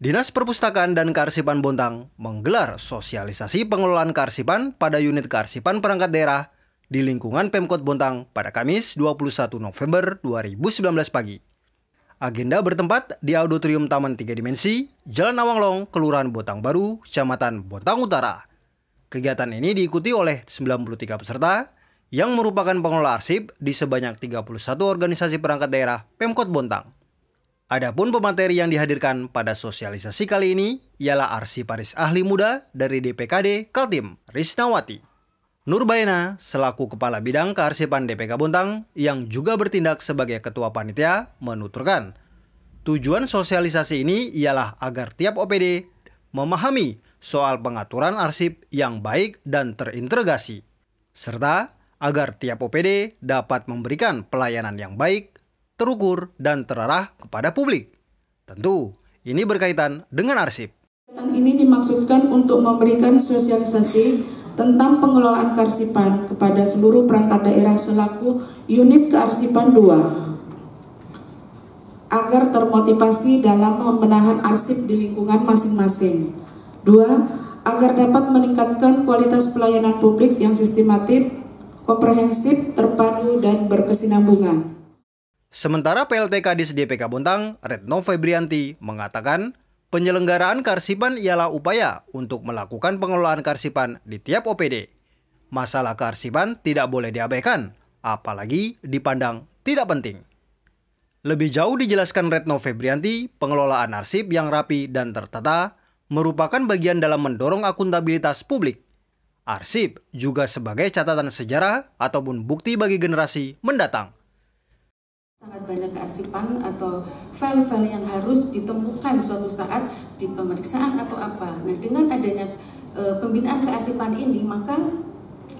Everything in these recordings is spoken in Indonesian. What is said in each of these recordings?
Dinas Perpustakaan dan Karsipan Bontang menggelar sosialisasi pengelolaan karsipan pada unit karsipan perangkat daerah di lingkungan Pemkot Bontang pada Kamis 21 November 2019 pagi. Agenda bertempat di Auditorium Taman Tiga Dimensi, Jalan Awang Long, Kelurahan Bontang Baru, Kecamatan Bontang Utara. Kegiatan ini diikuti oleh 93 peserta yang merupakan pengelola arsip di sebanyak 31 organisasi perangkat daerah Pemkot Bontang. Adapun pemateri yang dihadirkan pada sosialisasi kali ini ialah Arsi Paris Ahli Muda dari DPKD Kaltim, Risnawati. Nurbaena selaku Kepala Bidang Kearsipan DPK Bontang yang juga bertindak sebagai Ketua Panitia menuturkan, tujuan sosialisasi ini ialah agar tiap OPD memahami soal pengaturan arsip yang baik dan terintegrasi, serta agar tiap OPD dapat memberikan pelayanan yang baik terukur, dan terarah kepada publik. Tentu, ini berkaitan dengan arsip. Ini dimaksudkan untuk memberikan sosialisasi tentang pengelolaan kearsipan kepada seluruh perangkat daerah selaku unit kearsipan 2 agar termotivasi dalam pembenahan arsip di lingkungan masing-masing. Dua, agar dapat meningkatkan kualitas pelayanan publik yang sistematif, komprehensif, terpadu, dan berkesinambungan. Sementara PLT Kadis DPK Bontang, Retno Febrianti, mengatakan penyelenggaraan karsipan ialah upaya untuk melakukan pengelolaan karsipan di tiap OPD. Masalah karsipan tidak boleh diabaikan, apalagi dipandang tidak penting. Lebih jauh dijelaskan Retno Febrianti, pengelolaan arsip yang rapi dan tertata merupakan bagian dalam mendorong akuntabilitas publik. Arsip juga sebagai catatan sejarah ataupun bukti bagi generasi mendatang sangat banyak kearsipan atau file-file yang harus ditemukan suatu saat di pemeriksaan atau apa. Nah, dengan adanya e, pembinaan kearsipan ini, maka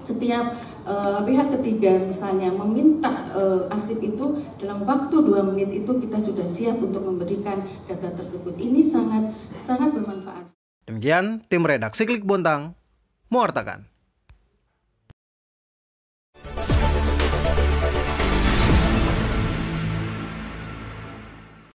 setiap e, pihak ketiga misalnya meminta e, arsip itu dalam waktu dua menit itu kita sudah siap untuk memberikan data tersebut. Ini sangat sangat bermanfaat. Demikian tim redaksi Klik Bontang mewartakan.